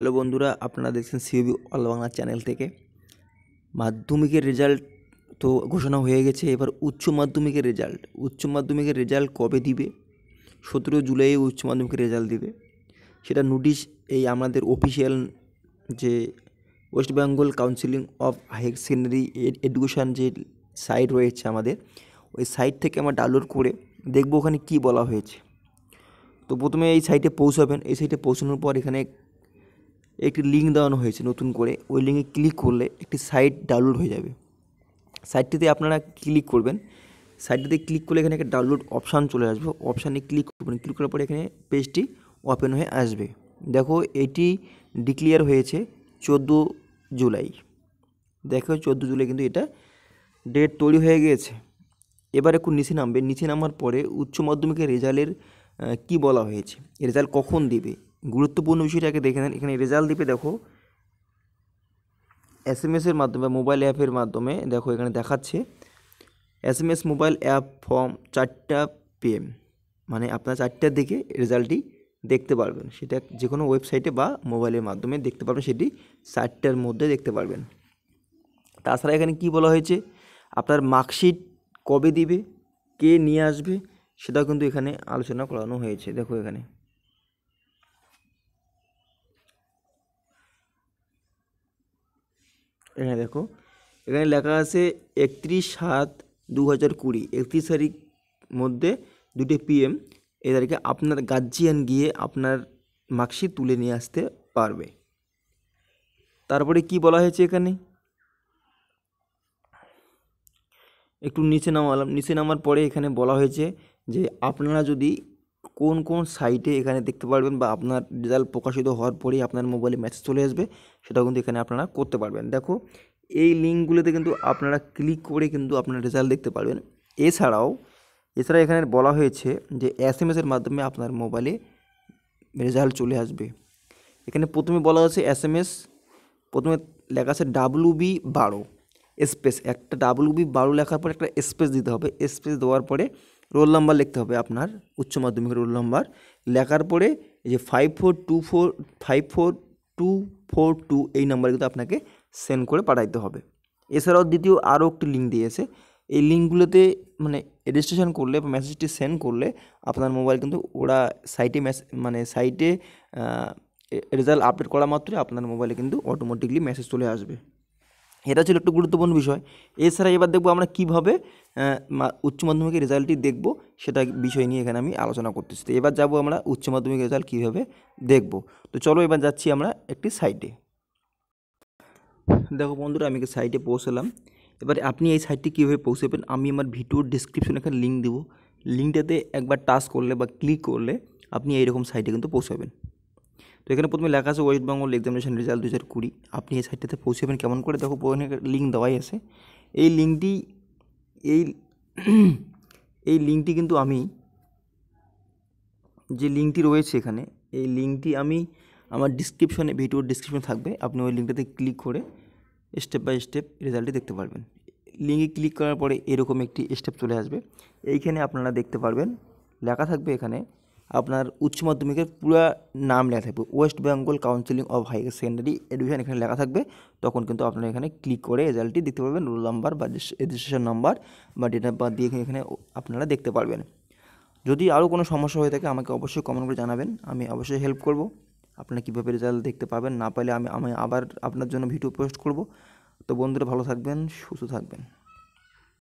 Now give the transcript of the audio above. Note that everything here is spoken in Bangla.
হ্যালো বন্ধুরা আপনারা দেখছেন সিউবি অল বাংলা চ্যানেল থেকে মাধ্যমিকের রেজাল্ট তো ঘোষণা হয়ে গেছে এবার উচ্চ মাধ্যমিকের রেজাল্ট উচ্চ মাধ্যমিকের রেজাল্ট কবে দিবে সতেরো জুলাই উচ্চ মাধ্যমিকের রেজাল্ট দিবে সেটা নোটিশ এই আমাদের অফিসিয়াল যে West Bengal counselling of higher secondary education যে সাইট রয়েছে আমাদের ওই সাইট থেকে আমরা ডাউনলোড করে দেখব ওখানে কী বলা হয়েছে তো প্রথমে এই সাইটে পৌঁছাবেন এই সাইটে পৌঁছানোর পর এখানে একটি লিঙ্ক দেওয়ানো হয়েছে নতুন করে ওই লিঙ্কে ক্লিক করলে একটি সাইট ডাউনলোড হয়ে যাবে সাইটটিতে আপনারা ক্লিক করবেন সাইটটিতে ক্লিক করলে এখানে একটা ডাউনলোড অপশান চলে আসবে অপশানে ক্লিক করবেন ক্লিক করার পরে এখানে পেজটি ওপেন হয়ে আসবে দেখো এটি ডিক্লিয়ার হয়েছে চোদ্দো জুলাই দেখো চোদ্দো জুলাই কিন্তু এটা ডেট তৈরি হয়ে গিয়েছে এবার একটু নিচে নামবে নিচে নামার পরে উচ্চ মাধ্যমিকের রেজাল্টের কী বলা হয়েছে রেজাল্ট কখন দেবে গুরুত্বপূর্ণ বিষয়টাকে দেখে নেন এখানে রেজাল্ট দিবে দেখো এস এম এসের মাধ্যমে মোবাইল অ্যাপের মাধ্যমে দেখো এখানে দেখাচ্ছে S M S mobile app form চারটা এম মানে আপনার চারটার দিকে রেজাল্টটি দেখতে পারবেন সেটা যে কোনো ওয়েবসাইটে বা মোবাইলের মাধ্যমে দেখতে পারবেন সেটি চারটার মধ্যে দেখতে পারবেন তাছাড়া এখানে কি বলা হয়েছে আপনার মার্কশিট কবে দিবে কে নিয়ে আসবে সেটাও কিন্তু এখানে আলোচনা করানো হয়েছে দেখো এখানে এখানে দেখো এখানে লেখা আছে একত্রিশ সাত দু হাজার কুড়ি একত্রিশ তারিখ মধ্যে দুটি পিএম এ তারিখে আপনার গার্জিয়ান গিয়ে আপনার মার্কশিট তুলে নিয়ে আসতে পারবে তারপরে কি বলা হয়েছে এখানে একটু নিচে নামালাম নিচে নামার পরে এখানে বলা হয়েছে যে আপনারা যদি কোন কোন সাইটে এখানে দেখতে পারবেন বা আপনার রেজাল্ট প্রকাশিত হওয়ার পরেই আপনার মোবাইলে মেসেজ চলে আসবে সেটা কিন্তু এখানে আপনারা করতে পারবেন দেখো এই লিঙ্কগুলোতে কিন্তু আপনারা ক্লিক করে কিন্তু আপনার রেজাল্ট দেখতে পারবেন এছাড়াও এছাড়া এখানে বলা হয়েছে যে এস এম এসের মাধ্যমে আপনার মোবাইলে রেজাল্ট চলে আসবে এখানে প্রথমে বলা হয়েছে এস এম এস প্রথমে লেখা আছে ডাব্লু বি বারো স্পেস একটা ডাব্লু বি বারো লেখার পরে একটা স্পেস দিতে হবে স্পেস দেওয়ার পরে রোল নাম্বার লিখতে হবে আপনার উচ্চ মাধ্যমিক রোল নাম্বার লেখার পরে এই যে five four two four five four two four two এই নাম্বারে কিন্তু আপনাকে সেন্ড করে পাঠাইতে হবে এছাড়াও দ্বিতীয় আরও একটি লিঙ্ক দিয়েছে এই লিঙ্কগুলোতে মানে রেজিস্ট্রেশন করলে বা মেসেজটি সেন্ড করলে আপনার মোবাইল কিন্তু ওরা সাইটে মানে সাইটে রেজাল্ট আপডেট করা মাত্রই আপনার মোবাইলে কিন্তু অটোমেটিকলি মেসেজ চলে আসবে এটা ছিল একটু গুরুত্বপূর্ণ বিষয় এছাড়া এবার দেখবো আমরা কীভাবে উচ্চ মাধ্যমিকের রেজাল্টটি দেখব সেটা বিষয় নিয়ে এখানে আমি আলোচনা করতেছি তো এবার যাবো আমরা উচ্চ মাধ্যমিক রেজাল্ট কীভাবে দেখব তো চলো এবার যাচ্ছি আমরা একটি সাইটে দেখো বন্ধুরা আমি সাইটে পৌঁছলাম এবার আপনি এই সাইটটি কীভাবে পৌঁছাবেন আমি আমার ভিডিওর ডিসক্রিপশনে একটা লিঙ্ক দেবো লিঙ্কটাতে একবার টাচ করলে বা ক্লিক করলে আপনি এইরকম সাইটে কিন্তু পৌঁছাবেন তো এখানে প্রথমে লেখা আছে ওয়েস্ট বেঙ্গল এক্সামিনেশন রেজাল্ট দু হাজার কুড়ি আপনি এই সাইটটাতে যাবেন কেমন করে দেখো লিঙ্ক দেওয়াই আছে এই লিঙ্কটি এই এই লিঙ্কটি কিন্তু আমি যে লিঙ্কটি রয়েছে এখানে এই লিঙ্কটি আমি আমার ডিসক্রিপশনে ভিডিওর ডিসক্রিপশনে থাকবে আপনি ওই লিঙ্কটাতে ক্লিক করে স্টেপ বাই স্টেপ রেজাল্টটি দেখতে পারবেন লিঙ্কে ক্লিক করার পরে এরকম একটি স্টেপ চলে আসবে এইখানে আপনারা দেখতে পারবেন লেখা থাকবে এখানে আপনার উচ্চ মাধ্যমিকের পুরো নাম লেখা থাকবে West Bengal counselling of higher secondary education এখানে লেখা থাকবে তখন কিন্তু আপনারা এখানে ক্লিক করে রেজাল্টটি দেখতে পারবেন রোল নাম্বার বা রেজিস্ট্রেশন নাম্বার বা ডেট অফ বার্থ দিয়ে এখানে আপনারা দেখতে পারবেন যদি আরও কোনো সমস্যা হয়ে থাকে আমাকে অবশ্যই কমেন্ট করে জানাবেন আমি অবশ্যই হেল্প করব আপনারা কীভাবে রেজাল্ট দেখতে পাবেন না পাইলে আমি আমি আবার আপনার জন্য ভিডিও পোস্ট করব তো বন্ধুরা ভালো থাকবেন সুস্থ থাকবেন